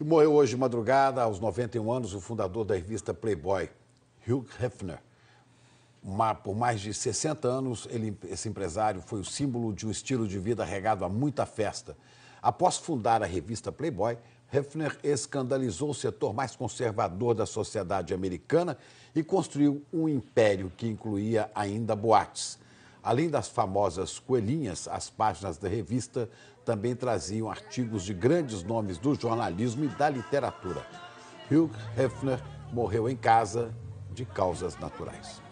E morreu hoje de madrugada, aos 91 anos, o fundador da revista Playboy, Hugh Hefner. por mais de 60 anos, ele, esse empresário foi o símbolo de um estilo de vida regado a muita festa. Após fundar a revista Playboy, Hefner escandalizou o setor mais conservador da sociedade americana e construiu um império que incluía ainda boates. Além das famosas coelhinhas, as páginas da revista também traziam artigos de grandes nomes do jornalismo e da literatura. Hugh Hefner morreu em casa de causas naturais.